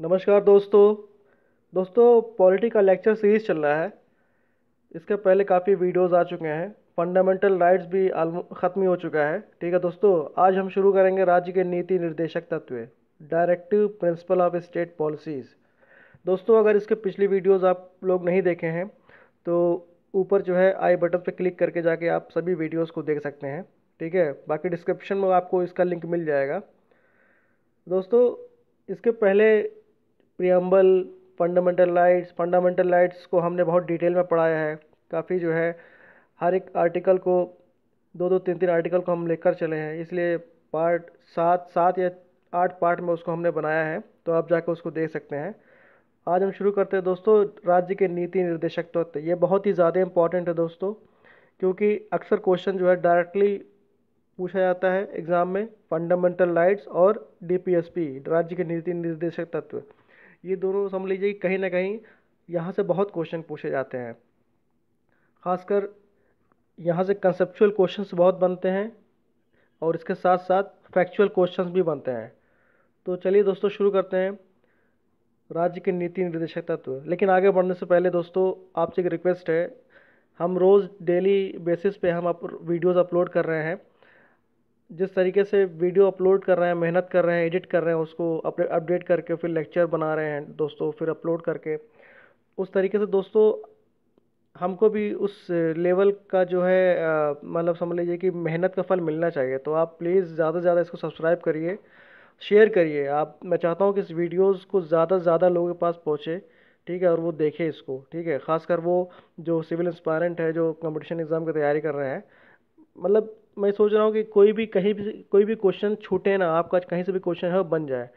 नमस्कार दोस्तों दोस्तों पॉलिटी का लेक्चर सीरीज चल रहा है इसके पहले काफ़ी वीडियोस आ चुके हैं फंडामेंटल राइट्स भी ख़त्म ही हो चुका है ठीक है दोस्तों आज हम शुरू करेंगे राज्य के नीति निर्देशक तत्व directive principle of state policies दोस्तों अगर इसके पिछली वीडियोस आप लोग नहीं देखे हैं तो ऊपर जो है आई बटन पर क्लिक करके जाके आप सभी वीडियोज़ को देख सकते हैं ठीक है बाकी डिस्क्रिप्शन में आपको इसका लिंक मिल जाएगा दोस्तों इसके पहले preamble fundamental rights fundamental rights को हमने बहुत डिटेल में पढ़ाया है काफ़ी जो है हर एक आर्टिकल को दो दो तीन तीन आर्टिकल को हम लेकर चले हैं इसलिए पार्ट सात सात या आठ पार्ट में उसको हमने बनाया है तो आप जाकर उसको देख सकते हैं आज हम शुरू करते हैं दोस्तों राज्य के नीति निर्देशक तत्व ये बहुत ही ज़्यादा इम्पॉर्टेंट है दोस्तों क्योंकि अक्सर क्वेश्चन जो है डायरेक्टली पूछा जाता है एग्ज़ाम में फंडामेंटल राइट्स और डी राज्य के नीति निर्देशक तत्व ये दोनों समझ लीजिए कहीं ना कहीं यहाँ से बहुत क्वेश्चन पूछे जाते हैं खासकर यहाँ से कंसेप्चुअल क्वेश्चंस बहुत बनते हैं और इसके साथ साथ फैक्चुअल क्वेश्चंस भी बनते हैं तो चलिए दोस्तों शुरू करते हैं राज्य के नीति निर्देशक तत्व लेकिन आगे बढ़ने से पहले दोस्तों आपसे एक रिक्वेस्ट है हम रोज़ डेली बेसिस पे हम अप वीडियोस अपलोड कर रहे हैं जिस तरीके से वीडियो अपलोड कर रहे हैं मेहनत कर रहे हैं एडिट कर रहे हैं उसको अपडेट करके फिर लेक्चर बना रहे हैं दोस्तों फिर अपलोड करके उस तरीके से दोस्तों हमको भी उस लेवल का जो है मतलब समझ लीजिए कि मेहनत का फल मिलना चाहिए तो आप प्लीज़ ज़्यादा से ज़्यादा इसको सब्सक्राइब करिए शेयर करिए आप मैं चाहता हूँ कि इस वीडियोज़ को ज़्यादा से ज़्यादा लोगों के पास पहुँचे ठीक है और वो देखे इसको ठीक है ख़ासकर वो जो सिविल इंस्पायरेंट है जो कंपटीशन एग्ज़ाम की तैयारी कर रहे हैं मतलब मैं सोच रहा हूँ कि कोई भी कहीं भी कोई भी क्वेश्चन छूटे ना आपका कहीं से भी क्वेश्चन है वो बन जाए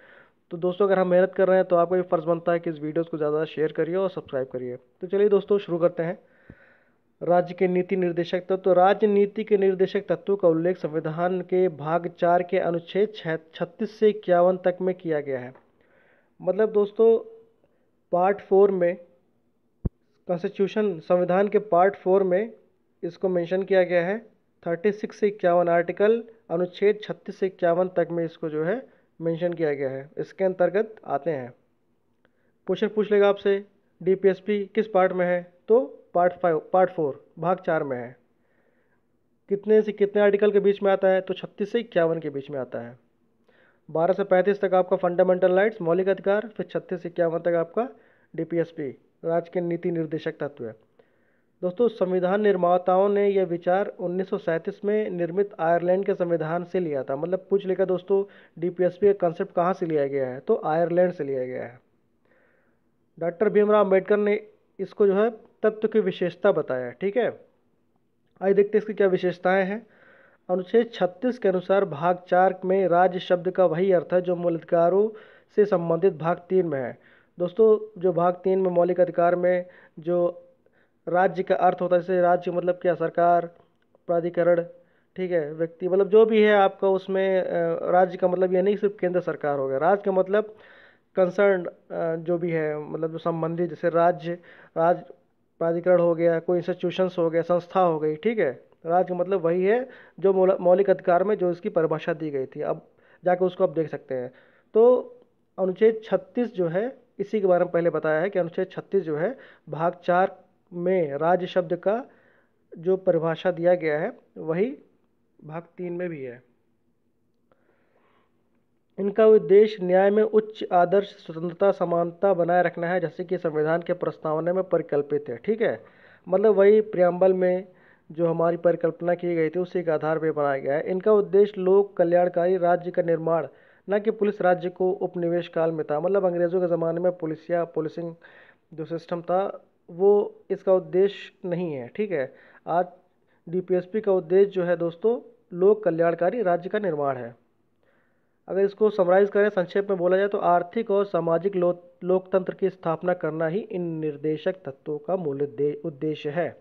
तो दोस्तों अगर हम मेहनत कर रहे हैं तो आपका भी फ़र्ज़ बनता है कि इस वीडियोज़ को ज़्यादा शेयर करिए और सब्सक्राइब करिए तो चलिए दोस्तों शुरू करते हैं राज्य के नीति निर्देशक तत्व तो राजनीति के निर्देशक तत्व का उल्लेख संविधान के भाग चार के अनुच्छेद छत्तीस से इक्यावन तक में किया गया है मतलब दोस्तों पार्ट फोर में कॉन्स्टिट्यूशन संविधान के पार्ट फोर में इसको मेंशन किया गया है थर्टी सिक्स से इक्यावन आर्टिकल अनुच्छेद छत्तीस से इक्यावन तक में इसको जो है मेंशन किया गया है इसके अंतर्गत आते हैं क्वेश्चन पूछ लेगा आपसे डीपीएसपी किस पार्ट में है तो पार्ट फाइव पार्ट फोर भाग चार में है कितने से कितने आर्टिकल के बीच में आता है तो छत्तीस से इक्यावन के बीच में आता है बारह से पैंतीस तक आपका फंडामेंटल राइट्स मौलिक अधिकार फिर छत्तीस से इक्यावन तक आपका डी राज्य के नीति निर्देशक तत्व है दोस्तों संविधान निर्माताओं ने यह विचार उन्नीस में निर्मित आयरलैंड के संविधान से लिया था मतलब पूछ लेकर दोस्तों डीपीएसपी का कंसेप्ट कहाँ से लिया गया है तो आयरलैंड से लिया गया है डॉक्टर भीमराव अम्बेडकर ने इसको जो है तत्व की विशेषता बताया ठीक है आइए देखते हैं इसकी क्या विशेषताएँ हैं अनुच्छेद छत्तीस के अनुसार भाग चार में राज्य शब्द का वही अर्थ है जो मूल अधिकारों से संबंधित भाग तीन में है दोस्तों जो भाग तीन में मौलिक अधिकार में जो राज्य का अर्थ होता है जैसे राज्य मतलब क्या सरकार प्राधिकरण ठीक है व्यक्ति मतलब जो भी है आपका उसमें राज्य का मतलब ये नहीं सिर्फ केंद्र सरकार हो गया राज्य का मतलब कंसर्न जो भी है मतलब जो संबंधित जैसे राज्य राज्य प्राधिकरण हो गया कोई इंस्टीट्यूशंस हो गया संस्था हो गई ठीक है राज्य का मतलब वही है जो मौलिक अधिकार में जो इसकी परिभाषा दी गई थी अब जाके उसको आप देख सकते हैं तो अनुच्छेद छत्तीस जो है इसी के बारे में पहले बताया है कि अनुच्छेद छत्तीस जो है भाग चार में राज्य शब्द का जो परिभाषा दिया गया है वही भाग तीन में भी है इनका उद्देश्य न्याय में उच्च आदर्श स्वतंत्रता समानता बनाए रखना है जैसे कि संविधान के प्रस्तावना में परिकल्पित है ठीक है मतलब वही प्रियम्बल में जो हमारी परिकल्पना की गई थी उसी के आधार पर बनाया गया है इनका उद्देश्य लोक कल्याणकारी राज्य का निर्माण न कि पुलिस राज्य को उपनिवेश काल में था मतलब अंग्रेज़ों के ज़माने में पुलिस या पुलिसिंग जो सिस्टम था वो इसका उद्देश्य नहीं है ठीक है आज डीपीएसपी का उद्देश्य जो है दोस्तों लोक कल्याणकारी राज्य का निर्माण है अगर इसको समराइज़ करें संक्षेप में बोला जाए तो आर्थिक और सामाजिक लो, लोकतंत्र की स्थापना करना ही इन निर्देशक तत्वों का मूल उद्देश्य है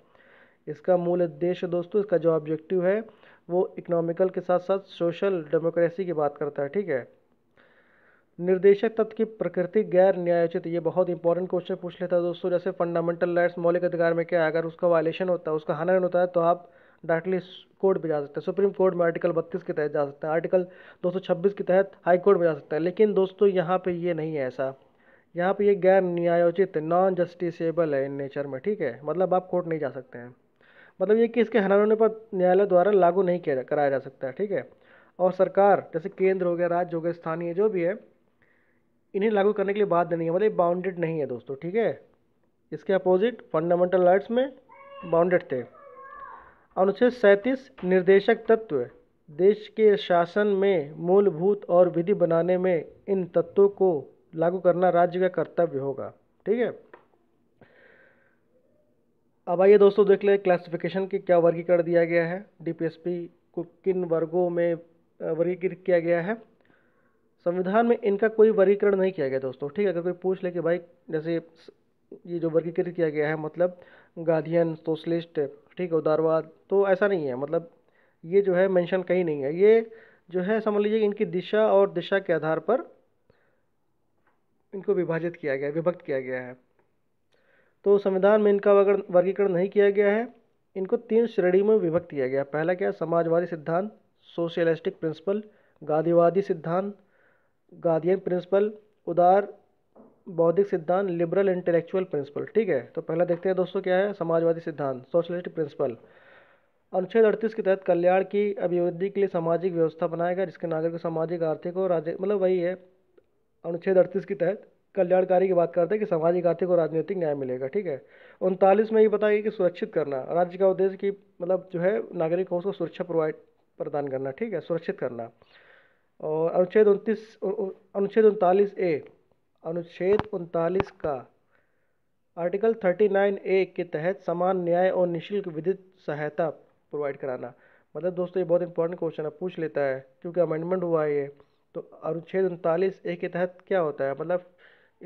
इसका मूल उद्देश्य दोस्तों इसका जो ऑब्जेक्टिव है वो इकोनॉमिकल के साथ साथ सोशल डेमोक्रेसी की बात करता है ठीक है निर्देशक तत्व की प्रकृति गैर न्यायोचित ये बहुत इंपॉर्टेंट क्वेश्चन पूछ लेता है दोस्तों जैसे फंडामेंटल राइट्स मौलिक अधिकार में क्या है अगर उसका वायलेशन होता है उसका हनन होता है तो आप डायरेक्टली कोर्ट में जा सकते हैं सुप्रीम कोर्ट में आर्टिकल बत्तीस के तहत जा सकते हैं आर्टिकल 226 के तहत हाई कोर्ट में जा सकते हैं लेकिन दोस्तों यहाँ पर ये नहीं है ऐसा यहाँ पर ये गैर न्यायोचित नॉन जस्टिसेबल है इन नेचर में ठीक है मतलब आप कोर्ट नहीं जा सकते हैं मतलब ये कि इसके हनन होने पर न्यायालय द्वारा लागू नहीं किया कराया जा सकता है ठीक है और सरकार जैसे केंद्र हो गया राज्य हो गया स्थानीय जो भी है इन्हें लागू करने के लिए बात नहीं है मतलब बाउंडेड नहीं है दोस्तों ठीक है इसके अपोजिट फंडामेंटल राइट्स में बाउंडेड थे अनुच्छेद सैंतीस निर्देशक तत्व देश के शासन में मूलभूत और विधि बनाने में इन तत्वों को लागू करना राज्य का कर्तव्य होगा ठीक है अब आइए दोस्तों देख लें क्लासिफिकेशन के क्या वर्गीकरण दिया गया है डीपीएसपी को किन वर्गों में वर्गीकृत किया गया है संविधान में इनका कोई वर्गीकरण नहीं किया गया दोस्तों ठीक है अगर कोई पूछ ले कि भाई जैसे ये जो वर्गीकृत किया गया है मतलब गाधियन सोशलिस्ट ठीक है उदारवाद तो ऐसा नहीं है मतलब ये जो है मेंशन कहीं नहीं है ये जो है समझ लीजिए इनकी दिशा और दिशा के आधार पर इनको विभाजित किया गया विभक्त किया गया है तो संविधान में इनका वर्गीकरण नहीं किया गया है इनको तीन श्रेणी में विभक्त किया गया पहला क्या समाजवादी सिद्धांत सोशलिस्टिक प्रिंसिपल गांधीवादी सिद्धांत गार्जियन प्रिंसिपल उदार बौद्धिक सिद्धांत लिबरल इंटेलेक्चुअल प्रिंसिपल ठीक है तो पहला देखते हैं दोस्तों क्या है समाजवादी सिद्धांत सोशलिस्ट प्रिंसिपल अनुच्छेद अड़तीस के तहत कल्याण की अभिवृद्धि के लिए सामाजिक व्यवस्था बनाएगा जिसके नागरिक को सामाजिक आर्थिक और राज्य मतलब वही है अनुच्छेद अड़तीस के तहत कल्याणकारी की बात करते हैं कि सामाजिक आर्थिक और राजनीतिक न्याय मिलेगा ठीक है उनतालीस में ये बताएगी कि सुरक्षित करना राज्य का उद्देश्य कि मतलब जो है नागरिकों को सुरक्षा प्रोवाइड प्रदान करना ठीक है सुरक्षित करना और अनुच्छेद उनतीस अनुच्छेद उनतालीस ए अनुच्छेद उनतालीस का आर्टिकल थर्टी नाइन ए के तहत समान न्याय और निःशुल्क विद्युत सहायता प्रोवाइड कराना मतलब दोस्तों ये बहुत इंपॉर्टेंट क्वेश्चन है पूछ लेता है क्योंकि अमेंडमेंट हुआ है ये तो अनुच्छेद उनतालीस ए के तहत क्या होता है मतलब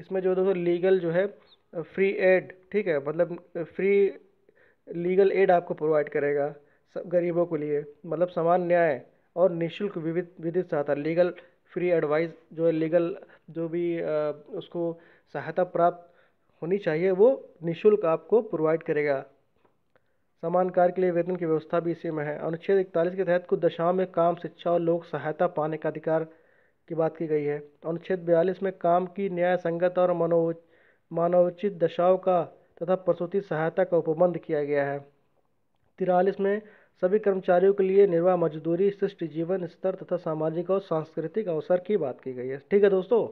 इसमें जो दोस्तों लीगल जो है फ्री एड ठीक है मतलब फ्री लीगल एड आपको प्रोवाइड करेगा सब गरीबों के लिए मतलब समान न्याय और निःशुल्क विविध विधिक सहायता लीगल फ्री एडवाइस जो है लीगल जो भी उसको सहायता प्राप्त होनी चाहिए वो निःशुल्क आपको प्रोवाइड करेगा समान कार्य के लिए वेतन की व्यवस्था भी इसी में है अनुच्छेद इकतालीस के तहत कुछ दशाओं में काम शिक्षा और लोक सहायता पाने का अधिकार की बात की गई है अनुच्छेद बयालीस में काम की न्याय संगत और मनो मानवोचित दशाओं का तथा प्रसूति सहायता का उपबंध किया गया है तिरालीस में सभी कर्मचारियों के लिए निर्वाह मजदूरी शिष्ट जीवन स्तर तथा सामाजिक और सांस्कृतिक अवसर की बात की गई है ठीक है दोस्तों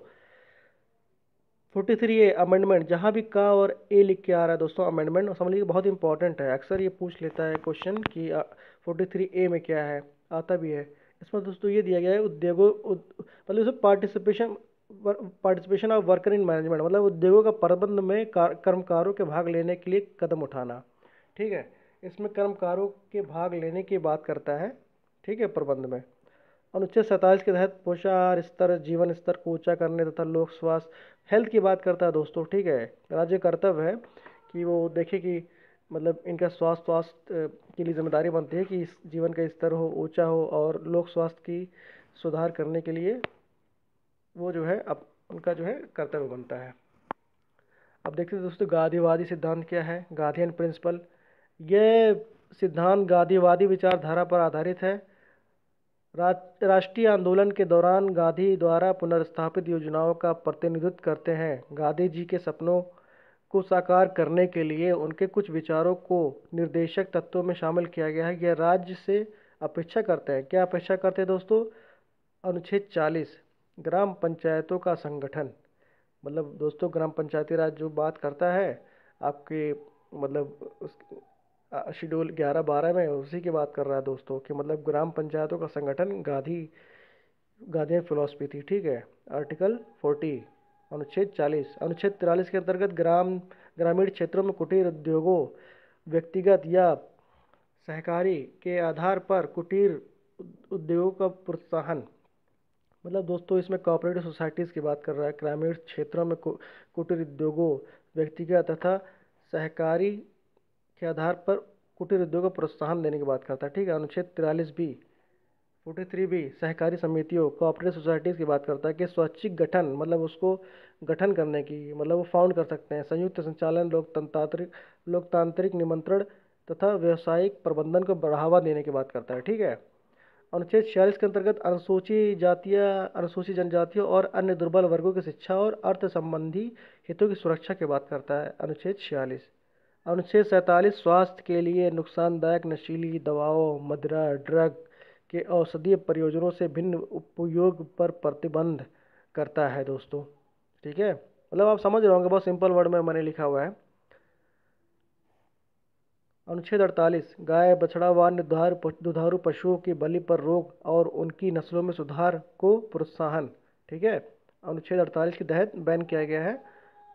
फोर्टी थ्री ए अमेंडमेंट जहाँ भी का और ए लिख के आ रहा है दोस्तों अमेंडमेंट समझ लीजिए बहुत इंपॉर्टेंट है अक्सर ये पूछ लेता है क्वेश्चन कि फोर्टी थ्री ए में क्या है आता भी है इसमें दोस्तों ये दिया गया है उद्योगों मतलब इसमें participation participation of worker in management मतलब उद्योगों का प्रबंध में कर्मकारों के भाग लेने के लिए कदम उठाना ठीक है इसमें कर्मकारों के भाग लेने की बात करता है ठीक है प्रबंध में अनुच्छेद सैंतालीस के तहत पोषाहार स्तर जीवन स्तर को ऊँचा करने तथा लोक स्वास्थ्य हेल्थ की बात करता है दोस्तों ठीक है राज्य कर्तव्य है कि वो देखे कि मतलब इनका स्वास्थ्य स्वास्थ्य के लिए जिम्मेदारी बनती है कि इस जीवन का स्तर हो ऊंचा हो और लोक स्वास्थ्य की सुधार करने के लिए वो जो है अब उनका जो है कर्तव्य बनता है अब देखते हैं दोस्तों गांधीवादी सिद्धांत क्या है गांधीयन प्रिंसिपल ये सिद्धांत गांधीवादी विचारधारा पर आधारित है राष्ट्रीय आंदोलन के दौरान गांधी द्वारा पुनर्स्थापित योजनाओं का प्रतिनिधित्व करते हैं गांधी जी के सपनों को साकार करने के लिए उनके कुछ विचारों को निर्देशक तत्वों में शामिल किया गया है यह राज्य से अपेक्षा करते हैं क्या अपेक्षा करते हैं दोस्तों अनुच्छेद चालीस ग्राम पंचायतों का संगठन मतलब दोस्तों ग्राम पंचायती राज जो बात करता है आपके मतलब उस शेड्यूल ग्यारह बारह में उसी की बात कर रहा है दोस्तों कि मतलब ग्राम पंचायतों का संगठन गांधी गांधी फिलोसफी थी ठीक है आर्टिकल फोर्टी अनुच्छेद चालीस अनुच्छेद तिरालीस के अंतर्गत ग्राम ग्रामीण क्षेत्रों में कुटीर उद्योगों व्यक्तिगत या सहकारी के आधार पर कुटीर उद्योगों का प्रोत्साहन मतलब दोस्तों इसमें कॉपरेटिव सोसाइटीज़ की बात कर रहा है ग्रामीण क्षेत्रों में कुटीर उद्योगों व्यक्तिगत तथा सहकारी के आधार पर कुटीर उद्योग को प्रोत्साहन देने की बात करता है ठीक है अनुच्छेद तिरालीस बी फोर्टी थ्री बी सहकारी समितियों कोऑपरेटिव सोसाइटीज़ की बात करता है कि स्वैच्छिक गठन मतलब उसको गठन करने की मतलब वो फाउंड कर सकते हैं संयुक्त संचालन लोकतंत्रिक लोकतांत्रिक निमंत्रण तथा व्यावसायिक प्रबंधन को बढ़ावा देने की बात करता है ठीक है अनुच्छेद छियालीस के अंतर्गत अनुसूचित जातीय अनुसूचित जनजातियों और अन्य दुर्बल वर्गों की शिक्षा और अर्थ संबंधी हितों की सुरक्षा की बात करता है अनुच्छेद छियालीस अनुच्छेद सैंतालीस स्वास्थ्य के लिए नुकसानदायक नशीली दवाओं मदिरा ड्रग के औषधीय प्रयोजनों से भिन्न उपयोग पर प्रतिबंध करता है दोस्तों ठीक है मतलब आप समझ रहे होंगे बहुत सिंपल वर्ड में मैंने लिखा हुआ है अनुच्छेद अड़तालीस गाय बछड़ा व अन्य दुधारू पशुओं की बलि पर रोक और उनकी नस्लों में सुधार को प्रोत्साहन ठीक है अनुच्छेद अड़तालीस के तहत बैन किया गया है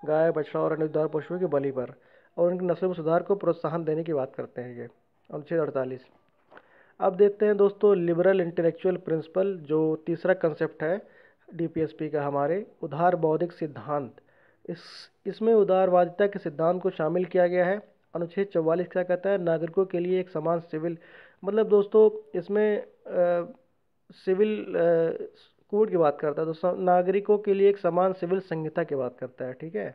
गाय बछड़ा और अन्य दुधारू पशुओं की बलि पर और उनकी नस्लों में सुधार को प्रोत्साहन देने की बात करते हैं ये अनुच्छेद अड़तालीस अब देखते हैं दोस्तों लिबरल इंटेलेक्चुअल प्रिंसिपल जो तीसरा कंसेप्ट है डीपीएसपी का हमारे उधार बौद्धिक सिद्धांत इस इसमें उदारवादिता के सिद्धांत को शामिल किया गया है अनुच्छेद चौवालीस क्या कहता है नागरिकों के लिए एक समान सिविल मतलब दोस्तों इसमें आ, सिविल कोड की बात करता है दोस्तों नागरिकों के लिए एक समान सिविल संहिता की बात करता है ठीक है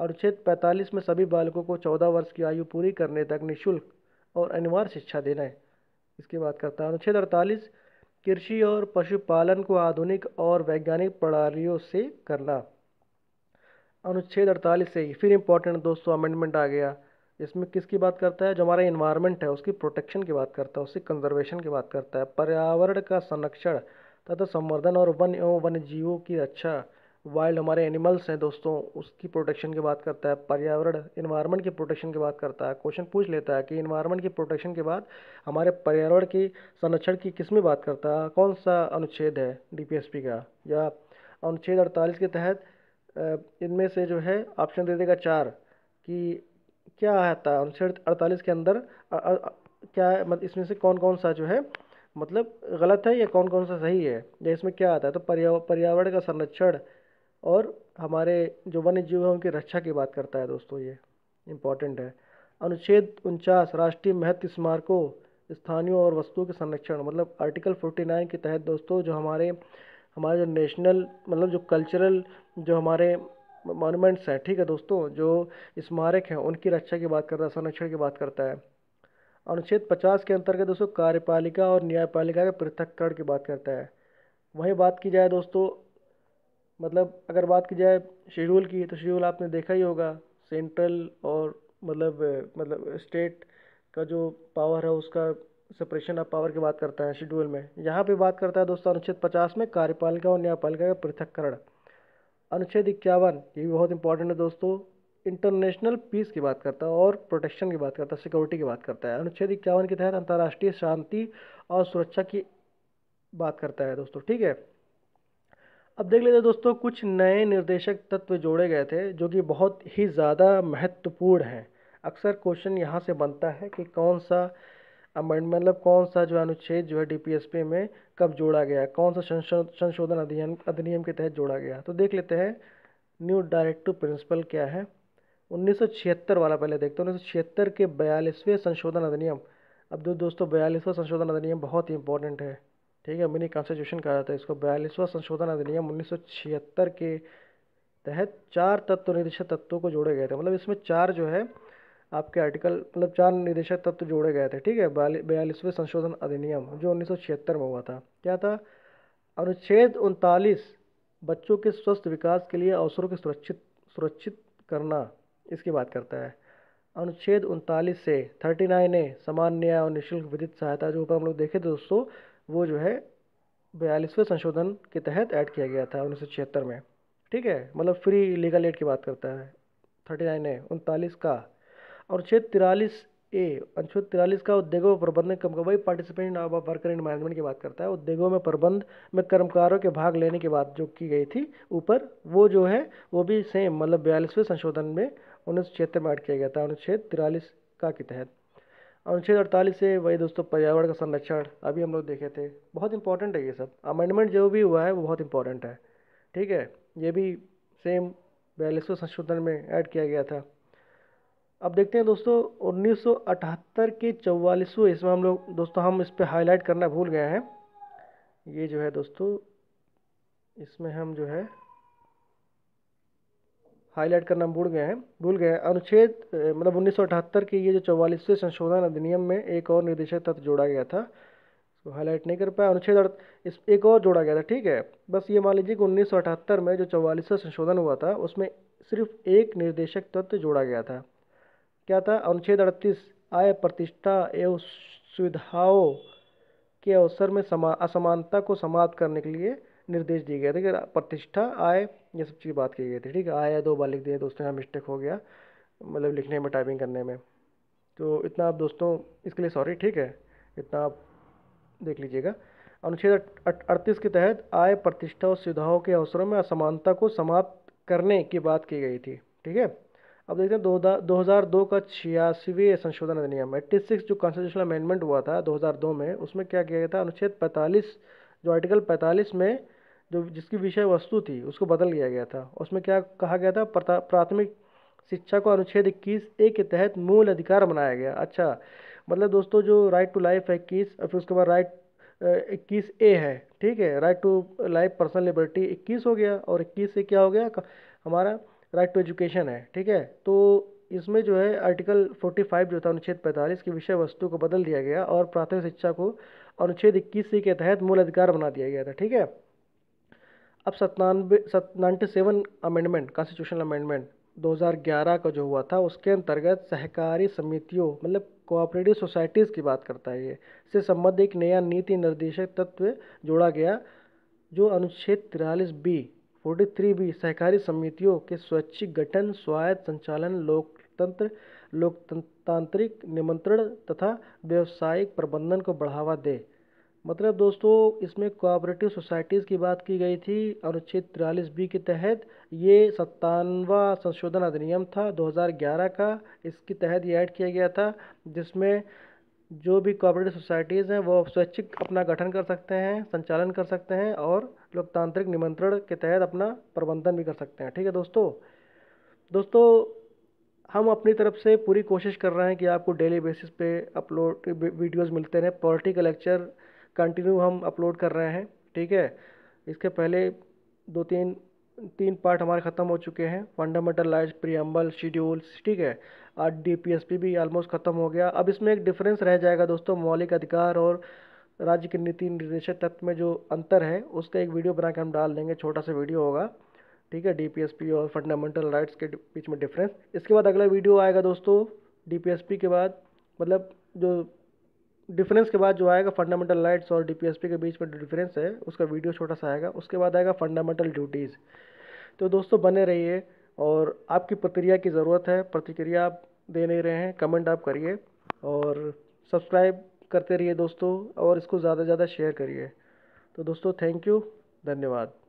अनुच्छेद 45 में सभी बालकों को 14 वर्ष की आयु पूरी करने तक निशुल्क और अनिवार्य शिक्षा देना है इसकी बात करता है अनुच्छेद अड़तालीस कृषि और पशुपालन को आधुनिक और वैज्ञानिक प्रणालियों से करना अनुच्छेद अड़तालीस से ही फिर इम्पोर्टेंट दोस्तों अमेंडमेंट आ गया इसमें किसकी बात करता है जो हमारा इन्वायरमेंट है उसकी प्रोटेक्शन की बात करता है उसकी कंजर्वेशन की बात करता है पर्यावरण का संरक्षण तथा संवर्धन और वन एवं वन्य जीवों की रक्षा वाइल्ड हमारे एनिमल्स हैं दोस्तों उसकी प्रोटेक्शन की बात करता है पर्यावरण इन्वायरमेंट की प्रोटेक्शन की बात करता है क्वेश्चन पूछ लेता है कि इन्वायरमेंट की प्रोटेक्शन के बाद हमारे पर्यावरण की संरक्षण की किस में बात करता है कौन सा अनुच्छेद है डीपीएसपी का या अनुच्छेद अड़तालीस के तहत इनमें से जो है ऑप्शन दे देगा चार कि क्या आता है अनुच्छेद अड़तालीस के अंदर आ, आ, क्या मतलब इसमें से कौन कौन सा जो है मतलब गलत है या कौन कौन सा सही है या इसमें क्या आता है तो पर्यावरण का संरक्षण और हमारे जो वन्य जीव हैं उनकी रक्षा की बात करता है दोस्तों ये इम्पॉर्टेंट है अनुच्छेद उनचास राष्ट्रीय महत्व स्मारकों स्थानियों और वस्तुओं के संरक्षण मतलब आर्टिकल 49 के तहत दोस्तों जो हमारे हमारे जो नेशनल मतलब जो कल्चरल जो हमारे मॉन्यूमेंट्स हैं ठीक है दोस्तों जो स्मारक हैं उनकी रक्षा की बात करता है संरक्षण की बात करता है अनुच्छेद 50 के अंतर्गत दोस्तों कार्यपालिका और न्यायपालिका के पृथककरण की बात करता है वहीं बात की जाए दोस्तों मतलब अगर बात की जाए शेड्यूल की तो शेड्यूल आपने देखा ही होगा सेंट्रल और मतलब मतलब स्टेट का जो पावर है उसका सेपरेशन ऑफ पावर की बात करता है शेड्यूल में यहाँ पे बात करता है दोस्तों अनुच्छेद पचास में कार्यपालिका और न्यायपालिका का पृथककरण अनुच्छेद इक्यावन ये भी बहुत इंपॉर्टेंट है दोस्तों इंटरनेशनल पीस की बात करता है और प्रोटेक्शन की बात करता है सिक्योरिटी की बात करता है अनुच्छेद इक्यावन के तहत अंतर्राष्ट्रीय शांति और सुरक्षा की बात करता है दोस्तों ठीक है अब देख लेते हैं दोस्तों कुछ नए निर्देशक तत्व जोड़े गए थे जो कि बहुत ही ज़्यादा महत्वपूर्ण हैं अक्सर क्वेश्चन यहाँ से बनता है कि कौन सा अमेंड मतलब कौन सा जो अनुच्छेद जो है पी में कब जोड़ा गया कौन सा संशोधन अधिनियम अधिनियम के तहत जोड़ा गया तो देख लेते हैं न्यू डायरेक्टिव प्रिंसिपल क्या है 1976 वाला पहले देखते हैं छिहत्तर के बयालीसवें संशोधन अधिनियम अब दोस्तों बयालीसवें संशोधन अधिनियम बहुत ही इंपॉर्टेंट है ठीक है मिनी कॉन्स्टिट्यूशन कहा जाता है इसको बयालीसवां संशोधन अधिनियम उन्नीस के तहत चार तत्व निर्देशक तत्वों को जोड़े गए थे मतलब इसमें चार जो है आपके आर्टिकल मतलब चार निदेशक तत्व जोड़े गए थे ठीक है बयालीसवें संशोधन अधिनियम जो उन्नीस में हुआ था क्या था अनुच्छेद उनतालीस बच्चों के स्वस्थ विकास के लिए अवसरों के सुरक्षित सुरक्षित करना इसकी बात करता है अनुच्छेद उनतालीस से थर्टी नाइन ए समान न्याय और निःशुल्क विधित सहायता जो ऊपर हम लोग देखे थे दोस्तों वो जो है बयालीसवें संशोधन के तहत ऐड किया गया था उन्नीस सौ छिहत्तर में ठीक है मतलब फ्री लीगल एड की बात करता है थर्टी नाइन ए उनतालीस का और अनुच्छेद तिरालीस ए अनुच्छेद तिरालीस का उद्योगों में प्रबंधन वही participant of worker and management की बात करता है उद्योगों में प्रबंध में कर्मकारों के भाग लेने की बात जो की गई थी ऊपर वो जो है वो भी सेम मतलब बयालीसवें संशोधन में उन्नीस सौ छिहत्तर में ऐड किया गया था अनुच्छेद तिरालीस का के तहत अनुच्छेद अड़तालीस से वही दोस्तों पर्यावरण का संरक्षण अभी हम लोग देखे थे बहुत इंपॉर्टेंट है ये सब अमेंडमेंट जो भी हुआ है वो बहुत इंपॉर्टेंट है ठीक है ये भी सेम बयालीसवें संशोधन में ऐड किया गया था अब देखते हैं दोस्तों अठहत्तर के चौवालीसवें इसमें हम लोग दोस्तों हम इस पर हाईलाइट करना भूल गए हैं ये जो है दोस्तों इसमें हम जो है हाईलाइट करना भूल गए हैं भूल गए हैं अनुच्छेद मतलब उन्नीस के ये जो चौवालीसवें संशोधन अधिनियम में एक और निर्देशक तत्व जोड़ा गया था इसको हाईलाइट नहीं कर पाया अनुच्छेद इस एक और जोड़ा गया था ठीक है बस ये मान लीजिए कि उन्नीस में जो चौवालीसवा संशोधन हुआ था उसमें सिर्फ एक निर्देशक तत्व जोड़ा गया था क्या था अनुच्छेद अड़तीस आय प्रतिष्ठा एवं सुविधाओं के अवसर में समा असमानता को समाप्त करने के लिए निर्देश दिए गए थे कि प्रतिष्ठा आय ये सब चीज़ बात की गई थी ठीक है आय दो बार लिख दिए दोस्तों यहाँ मिस्टेक हो गया मतलब लिखने में टाइपिंग करने में तो इतना आप दोस्तों इसके लिए सॉरी ठीक है इतना आप देख लीजिएगा अनुच्छेद अड़तीस के तहत आय प्रतिष्ठा और सुविधाओं के अवसरों में असमानता को समाप्त करने की बात की गई थी ठीक है अब देखते हैं दो, हज़ार दो का छियासीवें संशोधन अधिनियम एट्टी सिक्स जो कॉन्स्टिट्यूशन अमेंडमेंट हुआ था दो हज़ार दो में उसमें क्या किया गया था अनुच्छेद पैंतालीस जो आर्टिकल पैंतालीस में जो जिसकी विषय वस्तु थी उसको बदल दिया गया था उसमें क्या कहा गया था प्राथमिक शिक्षा को अनुच्छेद इक्कीस ए के तहत मूल अधिकार बनाया गया अच्छा मतलब दोस्तों जो राइट टू लाइफ है इक्कीस और फिर उसके बाद राइट इक्कीस ए है ठीक है right to life personal liberty इक्कीस हो गया और इक्कीस से क्या हो गया हमारा राइट टू एजुकेशन है ठीक है तो इसमें जो है आर्टिकल 45 जो था अनुच्छेद 45 की विषय वस्तु को बदल दिया गया और प्राथमिक शिक्षा को अनुच्छेद इक्कीस सी के तहत मूल अधिकार बना दिया गया था ठीक है अब सतानवे सत ninety seven amendment constitutional amendment 2011 का जो हुआ था उसके अंतर्गत सहकारी समितियों मतलब कोऑपरेटिव सोसाइटीज़ की बात करता है ये से संबद्ध एक नया नीति निर्देशक तत्व जोड़ा गया जो अनुच्छेद तिरालीस बी फोर्टी थ्री बी सहकारी समितियों के स्वैच्छिक गठन स्वायत्त संचालन लोकतंत्र लोकतांत्रिक निमंत्रण तथा व्यावसायिक प्रबंधन को बढ़ावा दे मतलब दोस्तों इसमें कोऑपरेटिव सोसाइटीज़ की बात की गई थी अनुच्छेद तिरालीस बी के तहत ये सत्तानवा संशोधन अधिनियम था 2011 का इसके तहत ये ऐड किया गया था जिसमें जो भी कोऑपरेटिव सोसाइटीज़ हैं वो स्वैच्छिक अपना गठन कर सकते हैं संचालन कर सकते हैं और लोकतांत्रिक निमंत्रण के तहत अपना प्रबंधन भी कर सकते हैं ठीक है दोस्तों दोस्तों हम अपनी तरफ से पूरी कोशिश कर रहे हैं कि आपको डेली बेसिस पे अपलोड वीडियोस मिलते रहें पॉलिटिकल लेक्चर कंटिन्यू हम अपलोड कर रहे हैं ठीक है इसके पहले दो तीन तीन पार्ट हमारे ख़त्म हो चुके हैं फंडामेंटल लाइज प्रियम्बल शेड्यूल्स ठीक है और डीपीएसपी भी ऑलमोस्ट ख़त्म हो गया अब इसमें एक डिफरेंस रह जाएगा दोस्तों मौलिक अधिकार और राज्य के नीति निर्देशक तत्व में जो अंतर है उसका एक वीडियो बना हम डाल देंगे छोटा सा वीडियो होगा ठीक है डीपीएसपी और फंडामेंटल राइट्स के बीच में डिफरेंस इसके बाद अगला वीडियो आएगा दोस्तों डीपीएसपी के बाद मतलब जो डिफरेंस के बाद जो आएगा फंडामेंटल राइट्स और डीपीएसपी के बीच में जो डिफरेंस है उसका वीडियो छोटा सा आएगा उसके बाद आएगा फंडामेंटल ड्यूटीज़ तो दोस्तों बने रहिए और आपकी प्रतिक्रिया की ज़रूरत है प्रतिक्रिया आप दे नहीं रहे हैं कमेंट आप करिए और सब्सक्राइब करते रहिए दोस्तों और इसको ज़्यादा से ज़्यादा शेयर करिए तो दोस्तों थैंक यू धन्यवाद